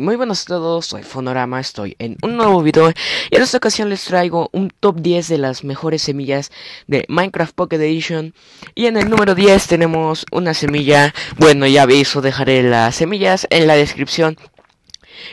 muy buenas a todos, soy Fonorama, estoy en un nuevo video y en esta ocasión les traigo un top 10 de las mejores semillas de Minecraft Pocket Edition y en el número 10 tenemos una semilla, bueno ya aviso, dejaré las semillas en la descripción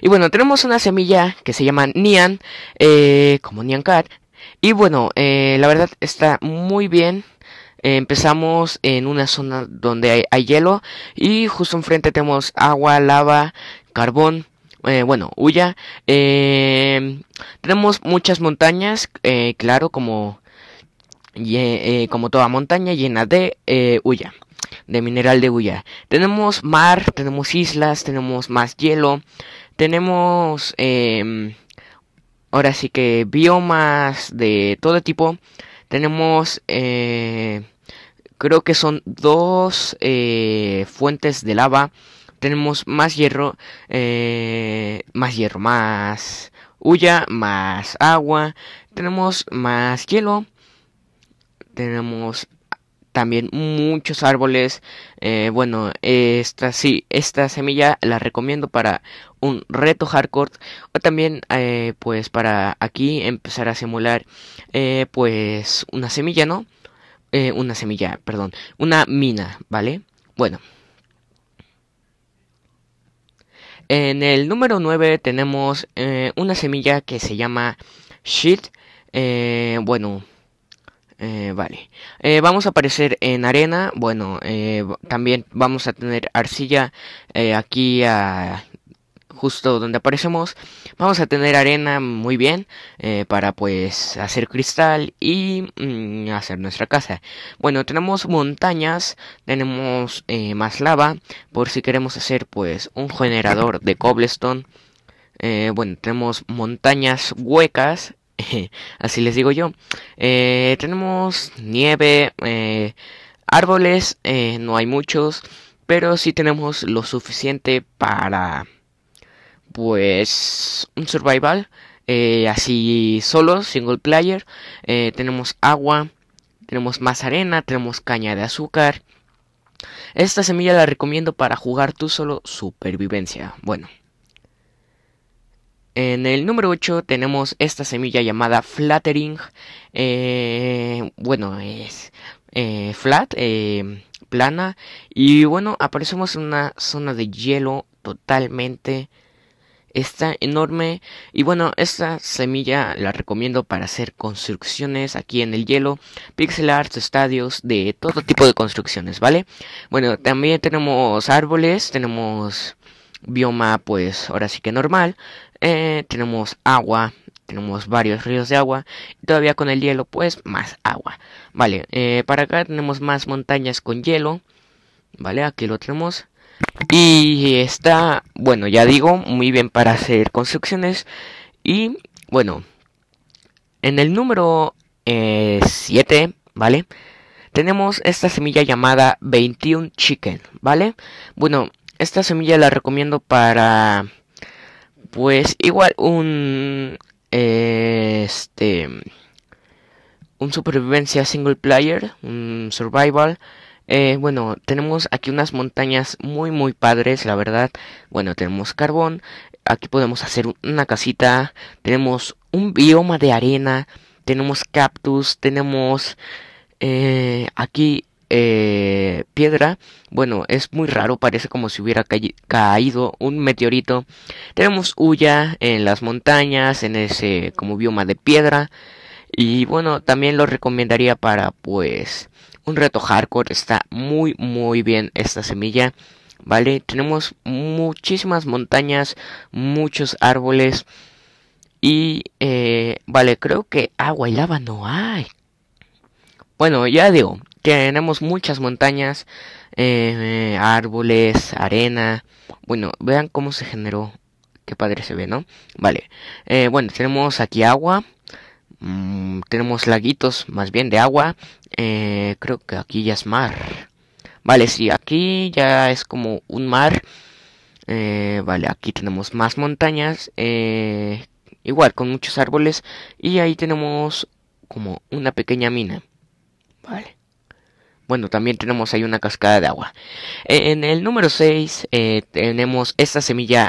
y bueno, tenemos una semilla que se llama Nian, eh, como Nian Cat y bueno, eh, la verdad está muy bien, empezamos en una zona donde hay, hielo y justo enfrente tenemos agua, lava carbón, eh, bueno, huya. Eh, tenemos muchas montañas, eh, claro, como, eh, como toda montaña llena de huya, de mineral de huya. Tenemos mar, tenemos islas, tenemos más hielo, tenemos, em, ahora sí que biomas de todo tipo. Tenemos, creo que son dos fuentes de lava tenemos más hierro, eh, más hierro, más huya, más agua, tenemos más hielo, tenemos también muchos árboles. Eh, bueno, esta sí, esta semilla la recomiendo para un reto hardcore o también eh, pues para aquí empezar a simular pues una semilla, ¿no? una semilla, perdón, una mina, ¿vale? Bueno. En el número 9 tenemos eh, una semilla que se llama Sheet. Eh, bueno, eh, vale. vamos a aparecer en arena. Bueno, también vamos a tener arcilla aquí a justo donde aparecemos. Vamos a tener arena muy bien eh, para pues hacer cristal y mm, hacer nuestra casa. Bueno, tenemos montañas, tenemos eh, más lava por si queremos hacer pues un generador de cobblestone. Eh, bueno, tenemos montañas huecas, así les digo yo. tenemos nieve, árboles, no hay muchos, pero sí tenemos lo suficiente para pues un survival eh, así solo, single player. Eh, tenemos agua, tenemos más arena, tenemos caña de azúcar. Esta semilla la recomiendo para jugar tú solo supervivencia. Bueno. En el número 8 tenemos esta semilla llamada Flattering. Eh, bueno, es flat, plana. Y bueno, aparecemos en una zona de hielo totalmente está enorme y bueno esta semilla la recomiendo para hacer construcciones aquí en el hielo pixel arts estadios de todo tipo de construcciones vale bueno también tenemos árboles tenemos bioma pues ahora sí que normal eh, tenemos agua tenemos varios ríos de agua y todavía con el hielo pues más agua vale eh, para acá tenemos más montañas con hielo vale aquí lo tenemos y está, bueno, ya digo, muy bien para hacer construcciones. Y bueno, en el número 7, eh, ¿vale? Tenemos esta semilla llamada 21 Chicken, ¿vale? Bueno, esta semilla la recomiendo para, pues, igual un, este, un supervivencia single player, un survival eh, bueno, tenemos aquí unas montañas muy muy padres, la verdad. Bueno, tenemos carbón, aquí podemos hacer una casita, tenemos un bioma de arena, tenemos cactus, tenemos eh, aquí eh, piedra. Bueno, es muy raro, parece como si hubiera caído un meteorito. Tenemos huya en las montañas, en ese como bioma de piedra. Y bueno, también lo recomendaría para pues un reto hardcore. Está muy, muy bien esta semilla. ¿Vale? Tenemos muchísimas montañas, muchos árboles. Y, eh, vale, creo que agua y lava no hay. Bueno, ya digo, tenemos muchas montañas, eh, árboles, arena. Bueno, vean cómo se generó. Qué padre se ve, ¿no? Vale. Eh, bueno, tenemos aquí agua. Mm, tenemos laguitos más bien de agua. Eh, creo que aquí ya es mar. Vale, sí, aquí ya es como un mar. Eh, vale, aquí tenemos más montañas. Eh, igual, con muchos árboles. Y ahí tenemos como una pequeña mina. Vale. Bueno, también tenemos ahí una cascada de agua. E, en el número 6 tenemos esta semilla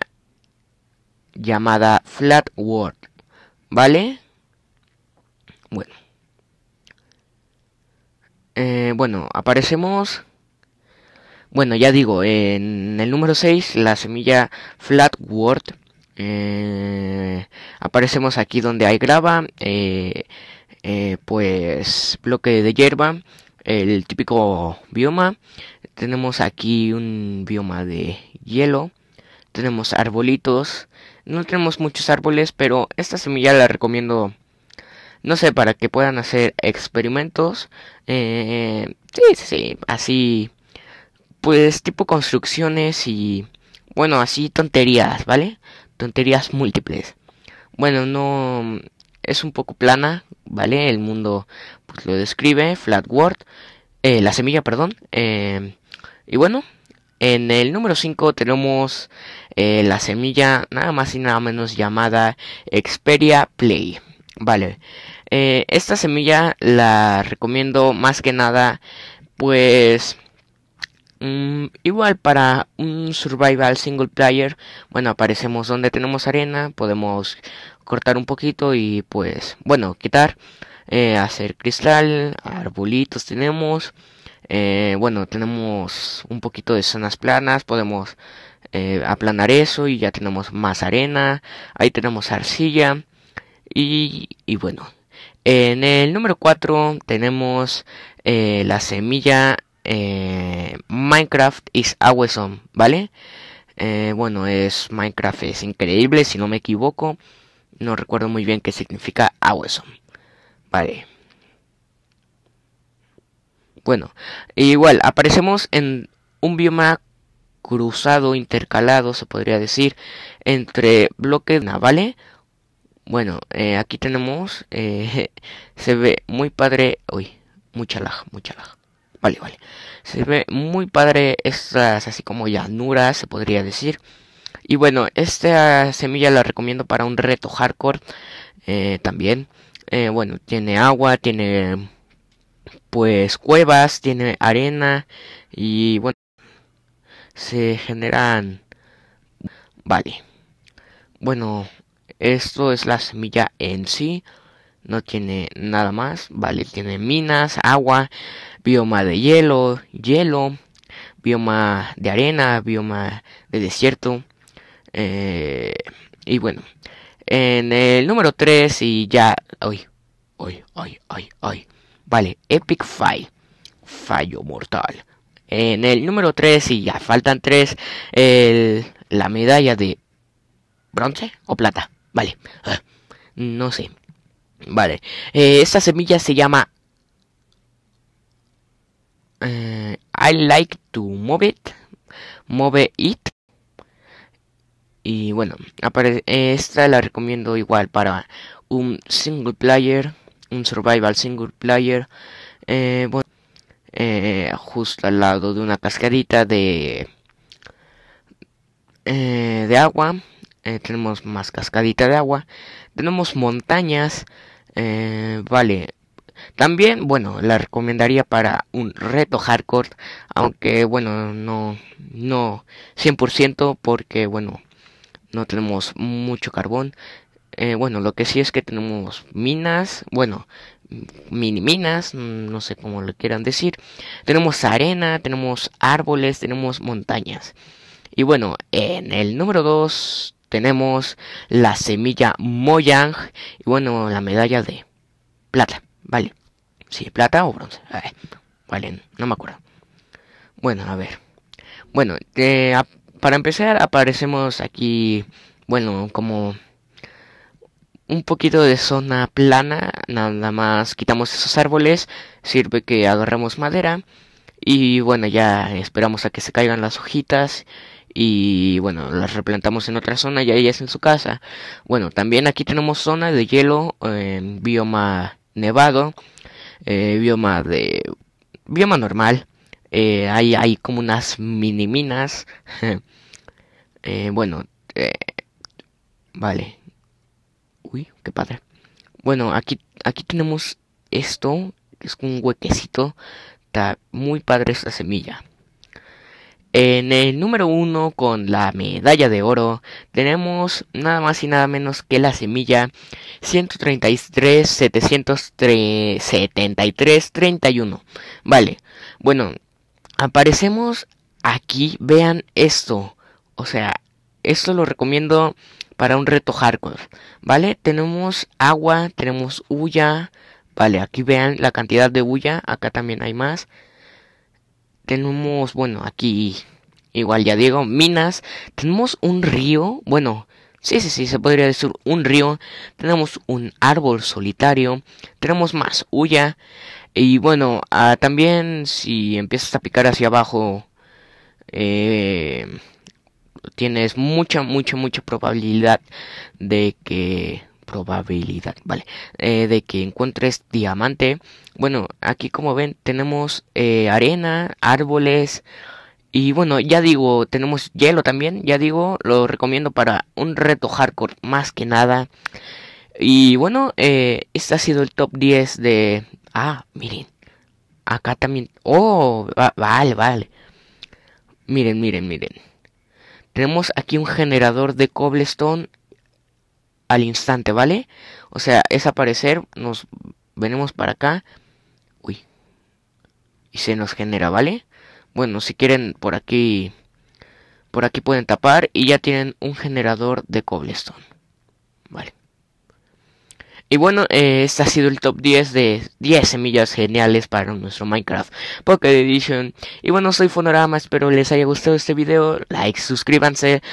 llamada flat Flatwort. ¿Vale? Bueno. Eh, bueno, aparecemos... Bueno, ya digo, en el número 6, la semilla Flatwort. Eh, aparecemos aquí donde hay grava, eh, pues bloque de hierba, el típico bioma. Tenemos aquí un bioma de hielo. Tenemos arbolitos. No tenemos muchos árboles, pero esta semilla la recomiendo no sé, para que puedan hacer experimentos. Eh, sí, sí, así. Pues tipo construcciones y... Bueno, así tonterías, ¿vale? Tonterías múltiples. Bueno, no... Es un poco plana, ¿vale? El mundo pues, lo describe, Flat World. Eh, la semilla, perdón. Eh, y bueno, en el número 5 tenemos eh, la semilla nada más y nada menos llamada Xperia Play. Vale, eh, esta semilla la recomiendo más que nada pues mm, igual para un survival single player, bueno, aparecemos donde tenemos arena, podemos cortar un poquito y pues bueno, quitar, eh, hacer cristal, arbolitos tenemos, eh, bueno, tenemos un poquito de zonas planas, podemos aplanar eso y ya tenemos más arena, ahí tenemos arcilla, y, bueno, en el número 4 tenemos eh, la semilla eh, Minecraft is awesome, ¿vale? Eh, bueno, es Minecraft es increíble, si no me equivoco. No recuerdo muy bien qué significa awesome. Vale. Bueno, igual, aparecemos en un bioma cruzado, intercalado, se podría decir, entre bloques, ¿vale? Bueno, eh, aquí tenemos, eh, se ve muy padre, uy, mucha laja, mucha laja. Vale, vale. Se ve muy padre estas así como llanuras, se podría decir. Y bueno, esta semilla la recomiendo para un reto hardcore eh, también. bueno, tiene agua, tiene pues cuevas, tiene arena y bueno, se generan... Vale. Bueno, esto es la semilla en sí. No tiene nada más, ¿vale? Tiene minas, agua, bioma de hielo, hielo, bioma de arena, bioma de desierto. Eh, y bueno, en el número 3 y ya... Hoy, hoy, hoy, hoy, hoy. Vale, Epic Fight. Fallo mortal. En el número 3 y ya faltan 3. la medalla de bronce o plata. Vale. Ah, no sé. Vale. Eh, esta semilla se llama... Eh, I like to move it. Move it. Y bueno, esta la recomiendo igual para un single player, un survival single player. Eh, bueno, justo al lado de una cascarita de, de agua. Eh, tenemos más cascadita de agua, tenemos montañas, eh, vale. También, bueno, la recomendaría para un reto hardcore, aunque bueno, no, no 100% porque bueno, no tenemos mucho carbón. Eh, bueno, lo que sí es que tenemos minas, bueno, mini minas, mm, no sé cómo lo quieran decir. Tenemos arena, tenemos árboles, tenemos montañas. Y bueno, en el número 2 tenemos la semilla Moyang y bueno, la medalla de plata, vale. Sí, plata o bronce. vale, no me acuerdo. Bueno, a ver. Bueno, eh, para empezar aparecemos aquí, bueno, como un poquito de zona plana, nada más quitamos esos árboles, sirve que agarramos madera y bueno, ya esperamos a que se caigan las hojitas y bueno, las replantamos en otra zona y ahí es en su casa. Bueno, también aquí tenemos zona de hielo, bioma nevado, eh, bioma de bioma normal. Eh, ahí hay, hay como unas mini minas. Eh, bueno, vale. Uy, qué padre. Bueno, aquí, aquí tenemos esto, es un huequecito. Está muy padre esta semilla. En el número 1, con la medalla de oro tenemos nada más y nada menos que la semilla 133 773, 31. Vale. Bueno, aparecemos aquí, vean esto. O sea, esto lo recomiendo para un reto hardcore, ¿vale? Tenemos agua, tenemos huya, vale, aquí vean la cantidad de huya, acá también hay más tenemos, bueno, aquí igual ya digo, minas, tenemos un río, bueno, sí, sí, sí, se podría decir un río, tenemos un árbol solitario, tenemos más huya, y bueno, ah, también si empiezas a picar hacia abajo, eh, tienes mucha, mucha, mucha probabilidad de que probabilidad, ¿vale? Eh, de que encuentres diamante. Bueno, aquí como ven tenemos eh, arena, árboles y bueno, ya digo, tenemos hielo también, ya digo, lo recomiendo para un reto hardcore más que nada. Y bueno, eh, este ha sido el top 10 de... Ah, miren, acá también... Oh, vale, vale. Miren, miren, miren. Tenemos aquí un generador de cobblestone al instante, ¿vale? O sea, es aparecer, nos venimos para acá. Uy. Y se nos genera, ¿vale? Bueno, si quieren por aquí... Por aquí pueden tapar y ya tienen un generador de cobblestone. Vale. Y bueno, eh, este ha sido el top 10 de 10 semillas geniales para nuestro Minecraft Pocket Edition. Y bueno, soy Fonorama, espero les haya gustado este video. Like, suscríbanse.